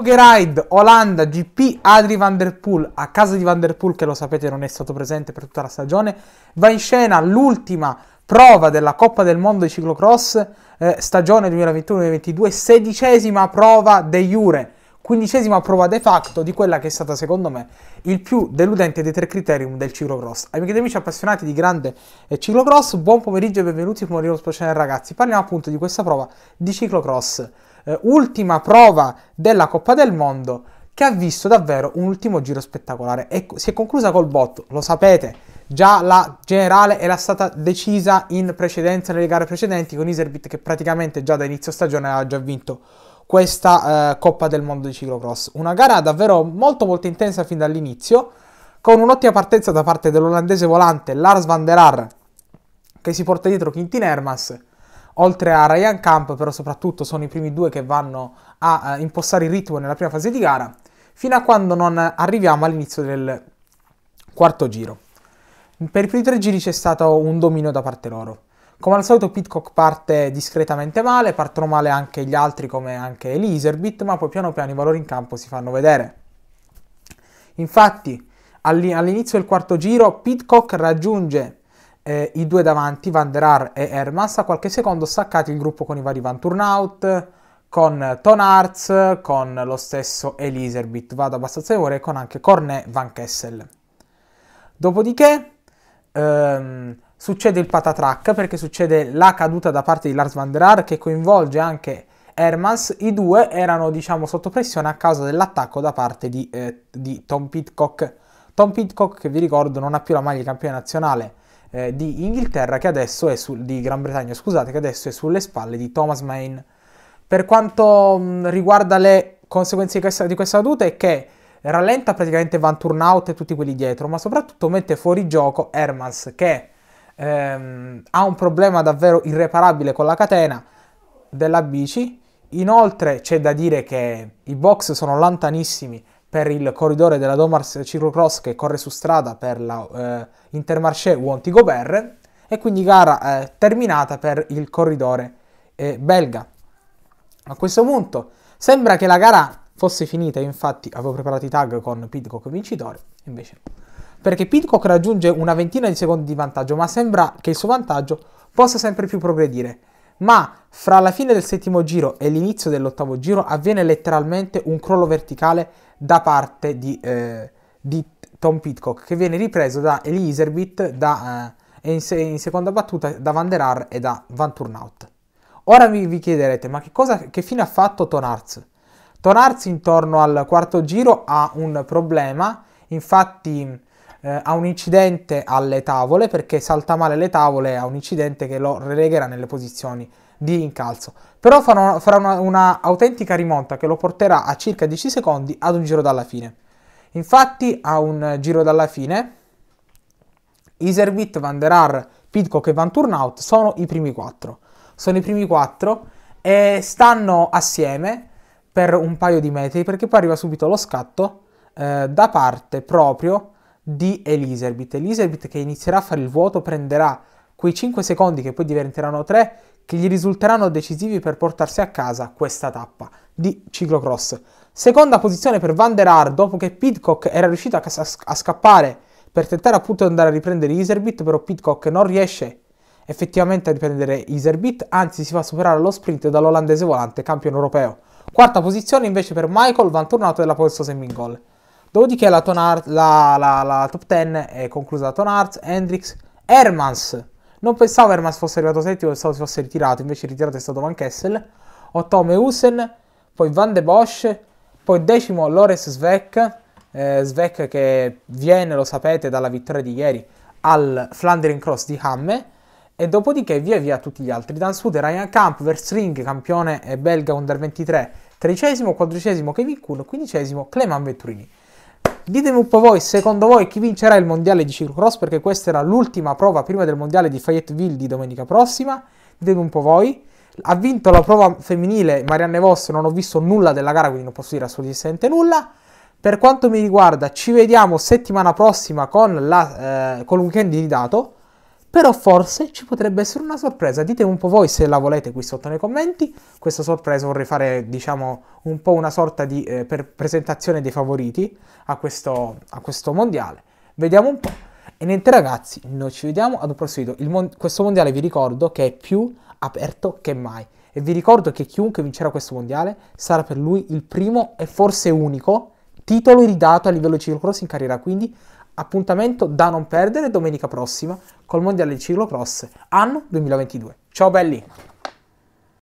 Toggeride, Olanda, GP, Adri Van Der Poel, a casa di Van Der Poel che lo sapete non è stato presente per tutta la stagione, va in scena l'ultima prova della Coppa del Mondo di ciclocross, eh, stagione 2021-2022, sedicesima prova de Jure quindicesima prova de facto di quella che è stata secondo me il più deludente dei tre criterium del ciclocross. Amiche ed amici appassionati di grande eh, ciclocross, buon pomeriggio e benvenuti su Morino Spocione ragazzi. Parliamo appunto di questa prova di ciclocross, eh, ultima prova della Coppa del Mondo che ha visto davvero un ultimo giro spettacolare. Ecco, si è conclusa col botto, lo sapete, già la generale era stata decisa in precedenza, nelle gare precedenti, con Iserbit che praticamente già da inizio stagione aveva già vinto questa eh, Coppa del Mondo di Ciclocross. Una gara davvero molto molto intensa fin dall'inizio, con un'ottima partenza da parte dell'olandese volante Lars van der Ar, che si porta dietro Quintin Hermas, oltre a Ryan Camp, però soprattutto sono i primi due che vanno a eh, impostare il ritmo nella prima fase di gara, fino a quando non arriviamo all'inizio del quarto giro. Per i primi tre giri c'è stato un dominio da parte loro. Come al solito Pitcock parte discretamente male, partono male anche gli altri come anche Eliserbit, ma poi piano piano i valori in campo si fanno vedere. Infatti all'inizio del quarto giro Pitcock raggiunge eh, i due davanti, Van der Ar e Hermas, a qualche secondo staccati il gruppo con i vari Van Turnout, con Tonarts, con lo stesso Eliserbit, vado abbastanza favore, e con anche Cornet Van Kessel. Dopodiché... Ehm, succede il patatrack perché succede la caduta da parte di Lars van der Aar che coinvolge anche Hermans, i due erano diciamo sotto pressione a causa dell'attacco da parte di, eh, di, Tom Pitcock. Tom Pitcock che vi ricordo non ha più la maglia di campione nazionale eh, di Inghilterra che adesso è sul, di Gran Bretagna, scusate, che adesso è sulle spalle di Thomas Main. Per quanto mh, mm, riguarda le conseguenze di questa, di questa caduta è che rallenta praticamente Van Turnout e tutti quelli dietro, ma soprattutto mette fuori gioco Hermans che ehm, ha un problema davvero irreparabile con la catena della bici. Inoltre c'è da dire che i box sono lontanissimi per il corridore della Domars Cyclocross che corre su strada per la eh, Intermarché Wonti e quindi gara eh, terminata per il corridore eh, belga. A questo punto sembra che la gara Fosse finita, infatti, avevo preparato i tag con Pitcock vincitore, invece no. Perché Pitcock raggiunge una ventina di secondi di vantaggio, ma sembra che il suo vantaggio possa sempre più progredire. Ma fra la fine del settimo giro e l'inizio dell'ottavo giro avviene letteralmente un crollo verticale da parte di, eh, di Tom Pitcock, che viene ripreso da Eliserbit, da, eh, in, se- in, seconda battuta da Van Der Ar e da Van Turnout. Ora vi, vi chiederete, ma che, cosa, che fine ha fatto Tonarz? Tonarsi intorno al quarto giro ha un problema, infatti eh, ha un incidente alle tavole perché salta male le tavole, ha un incidente che lo relegherà nelle posizioni di incalzo. Però farà, farà una, una autentica rimonta che lo porterà a circa 10 secondi ad un giro dalla fine. Infatti a un giro dalla fine Iservit, Van der Ar, Pidcock e Van Turnout sono i primi quattro. Sono i primi quattro e stanno assieme per un paio di metri perché poi arriva subito lo scatto eh, da parte proprio di Elisabeth. Elisabeth che inizierà a fare il vuoto prenderà quei 5 secondi che poi diventeranno 3 che gli risulteranno decisivi per portarsi a casa questa tappa di ciclocross. Seconda posizione per Van der Aar dopo che Pitcock era riuscito a, a scappare per tentare appunto di andare a riprendere Iserbit, però Pitcock non riesce effettivamente a riprendere Iserbit, anzi si fa superare lo sprint dall'olandese volante campione europeo. Quarta posizione invece per Michael, vantornato della pole semi in gol. Dopodiché la, Tonart, la, la, la, top 10 è conclusa da Tonart, Hendrix, Hermans. Non pensavo Hermans fosse arrivato settimo, pensavo si fosse ritirato, invece ritirato è stato Van Kessel. Ottome Hussen, poi Van de Bosch, poi decimo Lores Svek, eh, Svek che viene, lo sapete, dalla vittoria di ieri al Flandering Cross di Hamme e dopodiché via via tutti gli altri. Dan Suter, Ryan Camp, Verstring, campione eh, belga under 23, tredicesimo, quattordicesimo Kevin Kuhn, quindicesimo Clement Vetturini. Ditemi un po' voi, secondo voi chi vincerà il mondiale di ciclocross perché questa era l'ultima prova prima del mondiale di Fayetteville di domenica prossima. Ditemi un po' voi. Ha vinto la prova femminile Marianne Voss, non ho visto nulla della gara, quindi non posso dire assolutamente nulla. Per quanto mi riguarda, ci vediamo settimana prossima con, la, eh, con un weekend di dato però forse ci potrebbe essere una sorpresa. Dite un po' voi se la volete qui sotto nei commenti. Questa sorpresa vorrei fare, diciamo, un po' una sorta di eh, presentazione dei favoriti a questo, a questo mondiale. Vediamo un po'. E niente ragazzi, noi ci vediamo ad un prossimo video. Mon questo mondiale vi ricordo che è più aperto che mai. E vi ricordo che chiunque vincerà questo mondiale sarà per lui il primo e forse unico titolo ridato a livello ciclocross in carriera. Quindi Appuntamento da non perdere domenica prossima col Mondiale di Ciclocross anno 2022. Ciao belli!